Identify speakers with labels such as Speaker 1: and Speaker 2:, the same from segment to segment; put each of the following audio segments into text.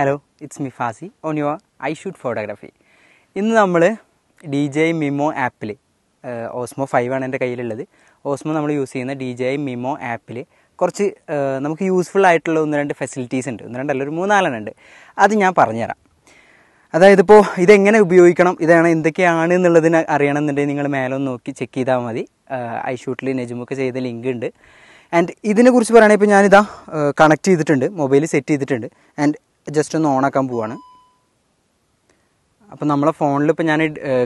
Speaker 1: hello it's me Fazi on your I shoot photography ഇന്ന് നമ്മൾ D J മിമോ ആപ്പിൽ Osmo five ആണ് എൻ്റെ കയ്യിലുള്ളത് ഓസ്മോ നമ്മൾ യൂസ് ചെയ്യുന്ന ഡി ജെ മിമോ ആപ്പിൽ കുറച്ച് നമുക്ക് യൂസ്ഫുൾ ആയിട്ടുള്ള ഒന്ന് രണ്ട് ഫെസിലിറ്റീസ് ഉണ്ട് ഒന്ന് രണ്ടല്ല ഒരു മൂന്നാലെണ്ണം ഉണ്ട് അത് ഞാൻ പറഞ്ഞുതരാം അതായത് ഇപ്പോൾ ഇതെങ്ങനെ ഉപയോഗിക്കണം ഇതാണ് എന്തൊക്കെയാണ് എന്നുള്ളതിന് അറിയണമെന്നുണ്ടെങ്കിൽ നിങ്ങൾ മേലൊന്ന് നോക്കി ചെക്ക് ചെയ്താൽ മതി ഐ ഷൂട്ടിൽ നെജുമൊക്കെ ചെയ്ത ലിങ്ക് ഉണ്ട് ആൻഡ് ഇതിനെക്കുറിച്ച് പറയുകയാണെങ്കിൽ ഇപ്പോൾ ഞാനിതാ കണക്ട് ചെയ്തിട്ടുണ്ട് മൊബൈൽ സെറ്റ് ചെയ്തിട്ടുണ്ട് ആൻഡ് ജസ്റ്റ് ഒന്ന് ഓണാക്കാൻ പോവാണ് അപ്പോൾ നമ്മളെ ഫോണിൽ ഇപ്പോൾ ഞാൻ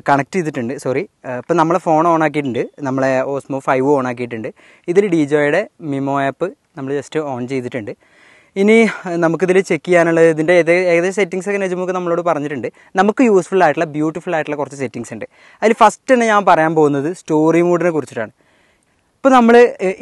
Speaker 1: കണക്ട് ചെയ്തിട്ടുണ്ട് സോറി ഇപ്പോൾ നമ്മളെ ഫോൺ ഓൺ ആക്കിയിട്ടുണ്ട് നമ്മളെ ഓസ്മോ ഫൈവ് ഓൺ ആക്കിയിട്ടുണ്ട് ഇതിൽ ഡിജോയുടെ മിമോ ആപ്പ് നമ്മൾ ജസ്റ്റ് ഓൺ ചെയ്തിട്ടുണ്ട് ഇനി നമുക്കിതിൽ ചെക്ക് ചെയ്യാനുള്ളത് ഇതിൻ്റെ ഏത് ഏകദേശം സെറ്റിങ്സ് ഒക്കെ നജമുക്ക് നമ്മളോട് പറഞ്ഞിട്ടുണ്ട് നമുക്ക് യൂസ്ഫുൾ ആയിട്ടുള്ള ബ്യൂട്ടിഫുൾ ആയിട്ടുള്ള കുറച്ച് സെറ്റിങ്സ് ഉണ്ട് അതിൽ ഫസ്റ്റ് തന്നെ ഞാൻ പറയാൻ പോകുന്നത് സ്റ്റോറി മൂഡിനെ കുറിച്ചിട്ടാണ് ഇപ്പോൾ നമ്മൾ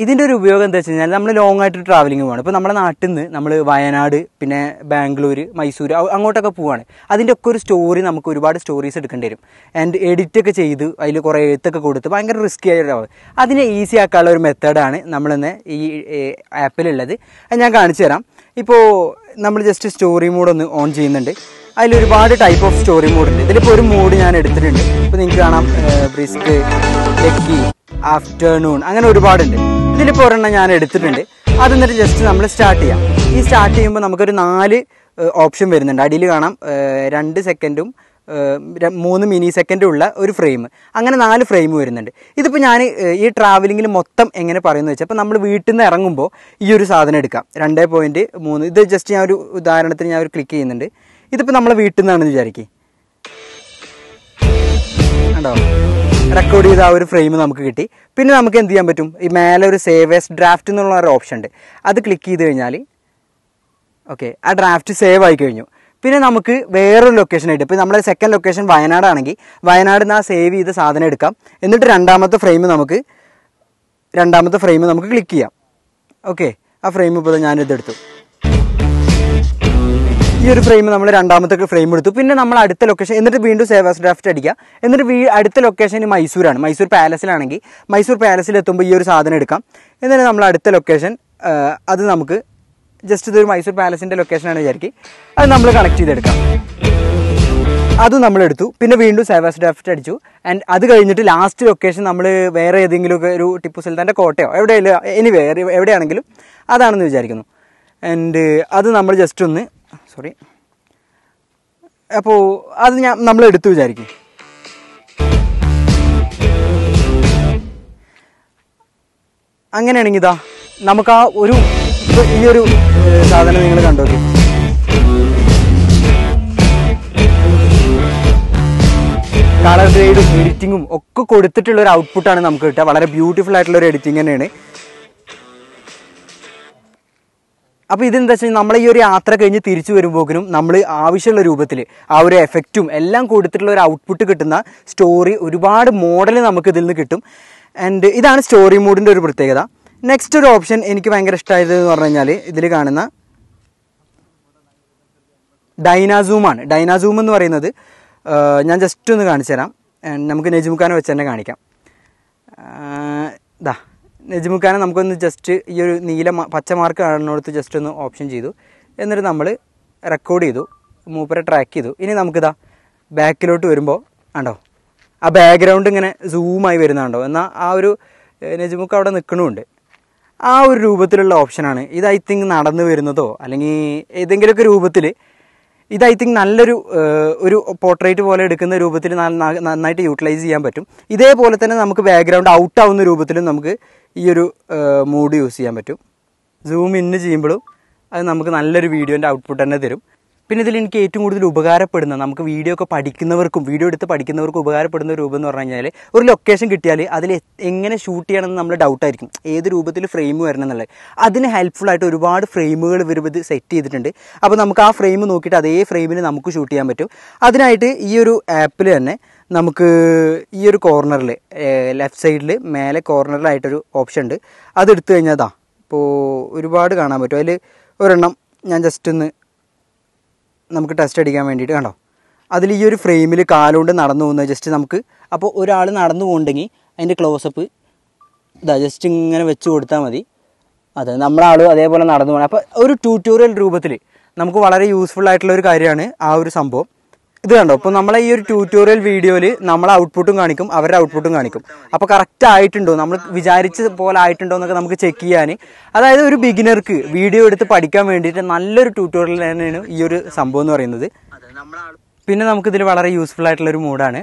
Speaker 1: ഇതിൻ്റെ ഒരു ഉപയോഗം എന്താ വെച്ച് കഴിഞ്ഞാൽ നമ്മൾ ലോങ് ആയിട്ട് ട്രാവലിംഗ് പോകണം ഇപ്പോൾ നമ്മുടെ നാട്ടിൽ നിന്ന് നമ്മൾ വയനാട് പിന്നെ ബാംഗ്ലൂർ മൈസൂർ അങ്ങോട്ടൊക്കെ പോവാണ് അതിൻ്റെ ഒക്കെ ഒരു സ്റ്റോറി നമുക്ക് ഒരുപാട് സ്റ്റോറീസ് എടുക്കേണ്ടി വരും ആൻഡ് എഡിറ്റൊക്കെ ചെയ്ത് അതിൽ കുറേ എഴുത്തൊക്കെ കൊടുത്ത് ഭയങ്കര റിസ്ക് ആയിട്ടാവും അതിനെ ഈസി ആക്കാനുള്ള ഒരു മെത്തേഡാണ് നമ്മളിന്ന് ഈ ആപ്പിലുള്ളത് അത് ഞാൻ കാണിച്ചു തരാം ഇപ്പോൾ നമ്മൾ ജസ്റ്റ് സ്റ്റോറി മോഡ് ഒന്ന് ഓൺ ചെയ്യുന്നുണ്ട് അതിൽ ഒരുപാട് ടൈപ്പ് ഓഫ് സ്റ്റോറി ഉണ്ട് ഇതിലിപ്പോൾ ഒരു മോഡ് ഞാൻ എടുത്തിട്ടുണ്ട് ഇപ്പോൾ നിങ്ങൾക്ക് കാണാം റിസ്ക് ലക്കി ആഫ്റ്റർനൂൺ അങ്ങനെ ഒരുപാടുണ്ട് ഇതിലിപ്പോൾ ഒരെണ്ണം ഞാൻ എടുത്തിട്ടുണ്ട് അത് എന്നിട്ട് ജസ്റ്റ് നമ്മൾ സ്റ്റാർട്ട് ചെയ്യാം ഈ സ്റ്റാർട്ട് ചെയ്യുമ്പോൾ നമുക്കൊരു നാല് ഓപ്ഷൻ വരുന്നുണ്ട് അടിയിൽ കാണാം രണ്ട് സെക്കൻഡും മൂന്ന് മിനി സെക്കൻഡും ഉള്ള ഒരു ഫ്രെയിം അങ്ങനെ നാല് ഫ്രെയിം വരുന്നുണ്ട് ഇതിപ്പോൾ ഞാൻ ഈ ട്രാവലിങ്ങിൽ മൊത്തം എങ്ങനെ പറയുന്നത് വെച്ചാൽ അപ്പോൾ നമ്മൾ വീട്ടിൽ നിന്ന് ഇറങ്ങുമ്പോൾ ഈ ഒരു സാധനം എടുക്കാം രണ്ടേ പോയിൻറ്റ് മൂന്ന് ഇത് ജസ്റ്റ് ഞാൻ ഒരു ഉദാഹരണത്തിന് ഞാൻ ഒരു ക്ലിക്ക് ചെയ്യുന്നുണ്ട് ഇതിപ്പോൾ നമ്മളെ വീട്ടിൽ നിന്നാണെന്ന് വിചാരിക്കുക റെക്കോർഡ് ചെയ്ത ആ ഒരു ഫ്രെയിം നമുക്ക് കിട്ടി പിന്നെ നമുക്ക് എന്ത് ചെയ്യാൻ പറ്റും ഈ മേലെ ഒരു എസ് ഡ്രാഫ്റ്റ് എന്നുള്ള ഒരു ഓപ്ഷൻ ഉണ്ട് അത് ക്ലിക്ക് ചെയ്ത് കഴിഞ്ഞാൽ ഓക്കെ ആ ഡ്രാഫ്റ്റ് സേവ് ആയി കഴിഞ്ഞു പിന്നെ നമുക്ക് വേറൊരു ലൊക്കേഷൻ ആയിട്ട് ഇപ്പോൾ നമ്മുടെ സെക്കൻഡ് ലൊക്കേഷൻ വയനാടാണെങ്കിൽ വയനാട് നിന്ന് ആ സേവ് ചെയ്ത സാധനം എടുക്കാം എന്നിട്ട് രണ്ടാമത്തെ ഫ്രെയിം നമുക്ക് രണ്ടാമത്തെ ഫ്രെയിം നമുക്ക് ക്ലിക്ക് ചെയ്യാം ഓക്കെ ആ ഫ്രെയിം ഇപ്പോൾ ഞാനിതെടുത്തു ഈ ഒരു ഫ്രെയിം നമ്മൾ രണ്ടാമത്തെ ഫ്രെയിം എടുത്തു പിന്നെ നമ്മൾ അടുത്ത ലൊക്കേഷൻ എന്നിട്ട് വീണ്ടും സേവാസ് ഡ്രാഫ്റ്റ് അടിക്കുക എന്നിട്ട് വീ അടുത്ത ലൊക്കേഷൻ മൈസൂരാണ് മൈസൂർ പാലസിലാണെങ്കിൽ മൈസൂർ പാലസിൽ എത്തുമ്പോൾ ഈ ഒരു സാധനം എടുക്കാം എന്നിട്ട് നമ്മൾ അടുത്ത ലൊക്കേഷൻ അത് നമുക്ക് ജസ്റ്റ് ഇതൊരു മൈസൂർ പാലസിൻ്റെ ലൊക്കേഷനാണ് വിചാരിക്കി അത് നമ്മൾ കണക്ട് ചെയ്തെടുക്കാം അത് നമ്മൾ എടുത്തു പിന്നെ വീണ്ടും സേവാസ് ഡ്രാഫ്റ്റ് അടിച്ചു ആൻഡ് അത് കഴിഞ്ഞിട്ട് ലാസ്റ്റ് ലൊക്കേഷൻ നമ്മൾ വേറെ ഏതെങ്കിലുമൊക്കെ ഒരു ടിപ്പു സുൽത്താൻ്റെ കോട്ടയോ എവിടെയല്ല എനിവേ എവിടെയാണെങ്കിലും അതാണെന്ന് വിചാരിക്കുന്നു ആൻഡ് അത് നമ്മൾ ജസ്റ്റ് ഒന്ന് സോറി അപ്പോൾ അത് ഞാൻ നമ്മൾ എടുത്തു വിചാരിക്കും അങ്ങനെയാണെങ്കിൽ ഇതാ നമുക്ക് ആ ഒരു ഈ ഒരു സാധനം നിങ്ങൾ കണ്ടോ കളർ ഗ്രേഡും എഡിറ്റിങ്ങും ഒക്കെ കൊടുത്തിട്ടുള്ള ഒരു ഔട്ട്പുട്ടാണ് നമുക്ക് കിട്ടുക വളരെ ബ്യൂട്ടിഫുൾ ആയിട്ടുള്ള ഒരു എഡിറ്റിംഗ് തന്നെയാണ് അപ്പോൾ ഇതെന്താ വെച്ചാൽ നമ്മൾ ഈ ഒരു യാത്ര കഴിഞ്ഞ് തിരിച്ചു വരുമ്പോക്കിനും നമ്മൾ ആവശ്യമുള്ള രൂപത്തിൽ ആ ഒരു എഫക്റ്റും എല്ലാം കൊടുത്തിട്ടുള്ള ഒരു ഔട്ട്പുട്ട് കിട്ടുന്ന സ്റ്റോറി ഒരുപാട് മോഡൽ നമുക്ക് ഇതിൽ നിന്ന് കിട്ടും ആൻഡ് ഇതാണ് സ്റ്റോറി മോഡിൻ്റെ ഒരു പ്രത്യേകത നെക്സ്റ്റ് ഒരു ഓപ്ഷൻ എനിക്ക് ഭയങ്കര ഇഷ്ടമായത് എന്ന് പറഞ്ഞു കഴിഞ്ഞാൽ ഇതിൽ കാണുന്ന ഡൈനാസൂമാണ് ഡൈനാസൂം എന്ന് പറയുന്നത് ഞാൻ ജസ്റ്റ് ഒന്ന് കാണിച്ചു തരാം നമുക്ക് നെജ്മുഖാനെ വെച്ച് തന്നെ കാണിക്കാം ദാ നെജ്മുക്കാനെ നമുക്കൊന്ന് ജസ്റ്റ് ഈ ഒരു നീല പച്ച മാർക്ക് കാണുന്നിടത്ത് ജസ്റ്റ് ഒന്ന് ഓപ്ഷൻ ചെയ്തു എന്നിട്ട് നമ്മൾ റെക്കോർഡ് ചെയ്തു മൂപ്പരെ ട്രാക്ക് ചെയ്തു ഇനി നമുക്കിതാ ബാക്കിലോട്ട് വരുമ്പോൾ ഉണ്ടോ ആ ബാക്ക്ഗ്രൗണ്ട് ഇങ്ങനെ സൂമായി വരുന്നുണ്ടോ എന്നാൽ ആ ഒരു നെജ്മുക്ക് അവിടെ നിൽക്കണമുണ്ട് ആ ഒരു രൂപത്തിലുള്ള ഓപ്ഷനാണ് ഇത് ഐ തിങ്ക് നടന്നു വരുന്നതോ അല്ലെങ്കിൽ ഏതെങ്കിലുമൊക്കെ രൂപത്തിൽ ഇത് ഐ തിങ്ക് നല്ലൊരു ഒരു പോർട്രേറ്റ് പോലെ എടുക്കുന്ന രൂപത്തിൽ നന്നായിട്ട് യൂട്ടിലൈസ് ചെയ്യാൻ പറ്റും ഇതേപോലെ തന്നെ നമുക്ക് ബാക്ക്ഗ്രൗണ്ട് ഔട്ട് ആവുന്ന രൂപത്തിലും നമുക്ക് ഈ ഒരു മോഡ് യൂസ് ചെയ്യാൻ പറ്റും സൂം ഇന്ന് ചെയ്യുമ്പോഴും അത് നമുക്ക് നല്ലൊരു വീഡിയോൻ്റെ ഔട്ട്പുട്ട് തന്നെ തരും പിന്നെ ഇതിൽ എനിക്ക് ഏറ്റവും കൂടുതൽ ഉപകാരപ്പെടുന്ന നമുക്ക് വീഡിയോ ഒക്കെ പഠിക്കുന്നവർക്കും വീഡിയോ എടുത്ത് പഠിക്കുന്നവർക്കും ഉപകാരപ്പെടുന്ന രൂപം എന്ന് പറഞ്ഞു കഴിഞ്ഞാൽ ഒരു ലൊക്കേഷൻ കിട്ടിയാൽ അതിൽ എങ്ങനെ ഷൂട്ട് ചെയ്യണമെന്ന് നമ്മൾ ഡൗട്ടായിരിക്കും ഏത് രൂപത്തിൽ ഫ്രെയിം വരണം എന്നുള്ളത് അതിന് ഹെൽപ്ഫുൾ ആയിട്ട് ഒരുപാട് ഫ്രെയിമുകൾ ഇവർ സെറ്റ് ചെയ്തിട്ടുണ്ട് അപ്പോൾ നമുക്ക് ആ ഫ്രെയിം നോക്കിയിട്ട് അതേ ഫ്രെയിമിൽ നമുക്ക് ഷൂട്ട് ചെയ്യാൻ പറ്റും അതിനായിട്ട് ഈ ഒരു ആപ്പിൽ തന്നെ നമുക്ക് ഈ ഒരു കോർണറിൽ ലെഫ്റ്റ് സൈഡിൽ മേലെ കോർണറിലായിട്ടൊരു ഓപ്ഷൻ ഉണ്ട് അതെടുത്തു കഴിഞ്ഞാൽ അതാ ഇപ്പോൾ ഒരുപാട് കാണാൻ പറ്റും അതിൽ ഒരെണ്ണം ഞാൻ ജസ്റ്റ് ഒന്ന് നമുക്ക് ടെസ്റ്റ് അടിക്കാൻ വേണ്ടിയിട്ട് കണ്ടോ അതിൽ ഈ ഒരു ഫ്രെയിമിൽ കാലുകൊണ്ട് നടന്നു പോകുന്നത് ജസ്റ്റ് നമുക്ക് അപ്പോൾ ഒരാൾ നടന്നു പോകണ്ടെങ്കിൽ അതിൻ്റെ ക്ലോസപ്പ് ഇതാ ജസ്റ്റ് ഇങ്ങനെ വെച്ച് കൊടുത്താൽ മതി അതെ നമ്മളാൾ അതേപോലെ നടന്നു പോകണം അപ്പോൾ ഒരു ട്യൂട്ടോറിയൽ രൂപത്തിൽ നമുക്ക് വളരെ യൂസ്ഫുൾ ആയിട്ടുള്ള ഒരു കാര്യമാണ് ആ ഒരു സംഭവം ഇത് കണ്ടോ അപ്പൊ നമ്മളെ ഈ ഒരു ട്യൂട്ടോറിയൽ വീഡിയോയിൽ നമ്മൾ ഔട്ട്പുട്ടും കാണിക്കും അവരുടെ ഔട്ട്പുട്ടും കാണിക്കും അപ്പോൾ കറക്റ്റ് ആയിട്ടുണ്ടോ നമ്മൾ വിചാരിച്ച പോലെ ആയിട്ടുണ്ടോ എന്നൊക്കെ നമുക്ക് ചെക്ക് ചെയ്യാൻ അതായത് ഒരു ബിഗിനർക്ക് വീഡിയോ എടുത്ത് പഠിക്കാൻ വേണ്ടിയിട്ട് നല്ലൊരു ട്യൂട്ടോറിയൽ തന്നെയാണ് ഈ ഒരു സംഭവം എന്ന് പറയുന്നത് പിന്നെ നമുക്കിതിൽ വളരെ യൂസ്ഫുൾ ആയിട്ടുള്ള ഒരു മൂഡാണ്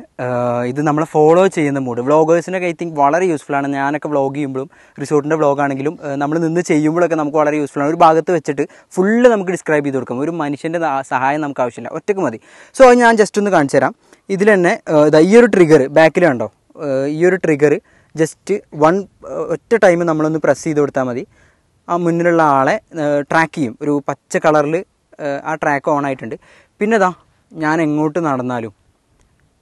Speaker 1: ഇത് നമ്മൾ ഫോളോ ചെയ്യുന്ന മൂഡ് വ്ളോഗേഴ്സിനൊക്കെ ഐ തിങ്ക് വളരെ യൂസ്ഫുൾ ആണ് ഞാനൊക്കെ വ്ളോഗ് ചെയ്യുമ്പോഴും റിസോർട്ടിൻ്റെ ആണെങ്കിലും നമ്മൾ നിന്ന് ചെയ്യുമ്പോഴൊക്കെ നമുക്ക് വളരെ യൂസ്ഫുൾ ആണ് ഒരു ഭാഗത്ത് വെച്ചിട്ട് ഫുള്ള് നമുക്ക് ഡിസ്ക്രൈബ് ചെയ്ത് കൊടുക്കാം ഒരു മനുഷ്യൻ്റെ സഹായം നമുക്ക് ആവശ്യമില്ല ഒറ്റക്ക് മതി സോ ഞാൻ ജസ്റ്റ് ഒന്ന് കാണിച്ചു തരാം ഇതിൽ തന്നെ ഈ ഒരു ട്രിഗർ ബാക്കിൽ കണ്ടോ ഈ ഒരു ട്രിഗർ ജസ്റ്റ് വൺ ഒറ്റ ടൈം നമ്മളൊന്ന് പ്രസ് ചെയ്ത് കൊടുത്താൽ മതി ആ മുന്നിലുള്ള ആളെ ട്രാക്ക് ചെയ്യും ഒരു പച്ച കളറിൽ ആ ട്രാക്ക് ഓൺ ആയിട്ടുണ്ട് പിന്നെ ഇതാ ഞാൻ എങ്ങോട്ട് നടന്നാലും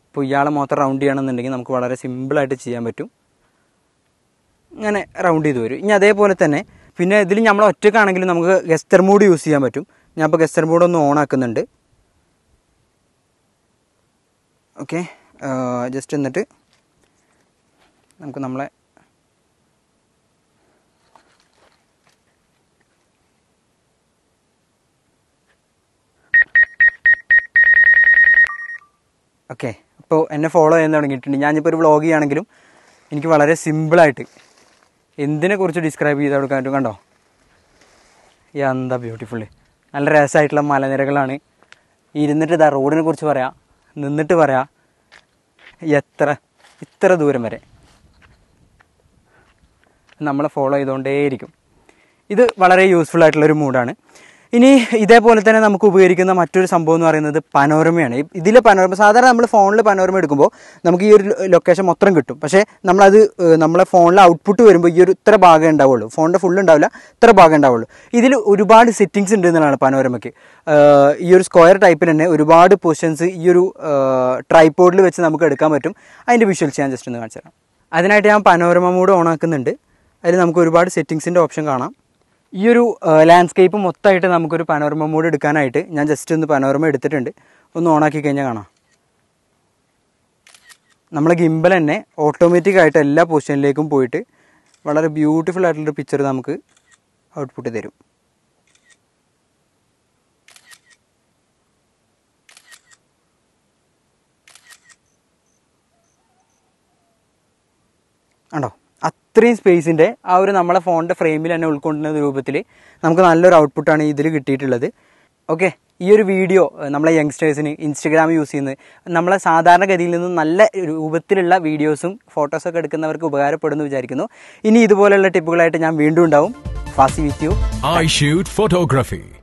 Speaker 1: ഇപ്പോൾ ഇയാളെ മാത്രം റൗണ്ട് ചെയ്യണമെന്നുണ്ടെങ്കിൽ നമുക്ക് വളരെ സിമ്പിളായിട്ട് ചെയ്യാൻ പറ്റും ഇങ്ങനെ റൗണ്ട് ചെയ്ത് വരും ഇനി അതേപോലെ തന്നെ പിന്നെ ഇതിൽ നമ്മൾ ഒറ്റക്കാണെങ്കിലും നമുക്ക് ഗസ്റ്റർ മോഡ് യൂസ് ചെയ്യാൻ പറ്റും ഞാൻ ഇപ്പോൾ ഗസ്റ്റർ മോഡ് ഒന്ന് ഓൺ ആക്കുന്നുണ്ട് ഓക്കെ ജസ്റ്റ് എന്നിട്ട് നമുക്ക് നമ്മളെ ഓക്കെ അപ്പോൾ എന്നെ ഫോളോ ചെയ്യാൻ തുടങ്ങിയിട്ടുണ്ട് ഞാനിപ്പോൾ ഒരു വ്ളോഗ് ചെയ്യുകയാണെങ്കിലും എനിക്ക് വളരെ സിമ്പിളായിട്ട് എന്തിനെക്കുറിച്ച് ഡിസ്ക്രൈബ് ചെയ്ത് കൊടുക്കാൻ പറ്റും കണ്ടോ എന്താ ബ്യൂട്ടിഫുൾ നല്ല രസമായിട്ടുള്ള മലനിരകളാണ് ഇരുന്നിട്ട് ഇതാ റോഡിനെ കുറിച്ച് പറയാം നിന്നിട്ട് പറയാം എത്ര ഇത്ര ദൂരം വരെ നമ്മളെ ഫോളോ ചെയ്തുകൊണ്ടേയിരിക്കും ഇത് വളരെ യൂസ്ഫുൾ ആയിട്ടുള്ളൊരു മൂഡാണ് ഇനി ഇതേപോലെ തന്നെ നമുക്ക് ഉപകരിക്കുന്ന മറ്റൊരു സംഭവം എന്ന് പറയുന്നത് പനോരമയാണ് ഇതിലെ പനോരമ സാധാരണ നമ്മൾ ഫോണിൽ പനോരമ എടുക്കുമ്പോൾ നമുക്ക് ഈ ഒരു ലൊക്കേഷൻ മൊത്തം കിട്ടും പക്ഷേ നമ്മളത് നമ്മളെ ഫോണിൽ ഔട്ട്പുട്ട് വരുമ്പോൾ ഈ ഒരു ഇത്ര ഭാഗം ഉണ്ടാവുള്ളൂ ഫോണിൻ്റെ ഫുൾ ഉണ്ടാവില്ല ഇത്ര ഭാഗം ഉണ്ടാവുള്ളൂ ഇതിൽ ഒരുപാട് സെറ്റിങ്സ് ഉണ്ട് എന്നുള്ളതാണ് പനോരമയ്ക്ക് ഈ ഒരു സ്ക്വയർ ടൈപ്പിൽ തന്നെ ഒരുപാട് പൊസിഷൻസ് ഈ ഒരു ട്രൈപോഡിൽ വെച്ച് നമുക്ക് എടുക്കാൻ പറ്റും അതിൻ്റെ വിഷ്വൽസ് ഞാൻ ജസ്റ്റ് ഒന്ന് കാണിച്ചു തരാം അതിനായിട്ട് ഞാൻ പനോരമ മൂഡ് ഓൺ ആക്കുന്നുണ്ട് അതിൽ നമുക്ക് ഒരുപാട് സെറ്റിങ്സിൻ്റെ ഓപ്ഷൻ കാണാം ഈ ഒരു ലാൻഡ്സ്കേപ്പ് മൊത്തമായിട്ട് നമുക്കൊരു പനോർമ മോഡ് എടുക്കാനായിട്ട് ഞാൻ ജസ്റ്റ് ഒന്ന് പനോർമ എടുത്തിട്ടുണ്ട് ഒന്ന് ഓണാക്കി കഴിഞ്ഞാൽ കാണാം നമ്മളെ ഗിംബൽ തന്നെ ഓട്ടോമാറ്റിക് ആയിട്ട് എല്ലാ പൊസിഷനിലേക്കും പോയിട്ട് വളരെ ബ്യൂട്ടിഫുൾ ആയിട്ടുള്ളൊരു പിക്ചർ നമുക്ക് ഔട്ട്പുട്ട് തരും ഉണ്ടോ ഇത്രയും സ്പേസിൻ്റെ ആ ഒരു നമ്മളെ ഫോണിൻ്റെ ഫ്രെയിമിൽ തന്നെ ഉൾക്കൊണ്ടുന്ന രൂപത്തിൽ നമുക്ക് നല്ലൊരു ഔട്ട്പുട്ടാണ് ഇതിൽ കിട്ടിയിട്ടുള്ളത് ഓക്കെ ഈ ഒരു വീഡിയോ നമ്മളെ യങ്സ്റ്റേഴ്സിന് ഇൻസ്റ്റഗ്രാം യൂസ് ചെയ്യുന്ന നമ്മളെ സാധാരണഗതിയിൽ നിന്നും നല്ല രൂപത്തിലുള്ള വീഡിയോസും ഫോട്ടോസൊക്കെ എടുക്കുന്നവർക്ക് ഉപകാരപ്പെടുമെന്ന് വിചാരിക്കുന്നു ഇനി ഇതുപോലെയുള്ള ടിപ്പുകളായിട്ട് ഞാൻ വീണ്ടും ഉണ്ടാവും Fazi with you I shoot photography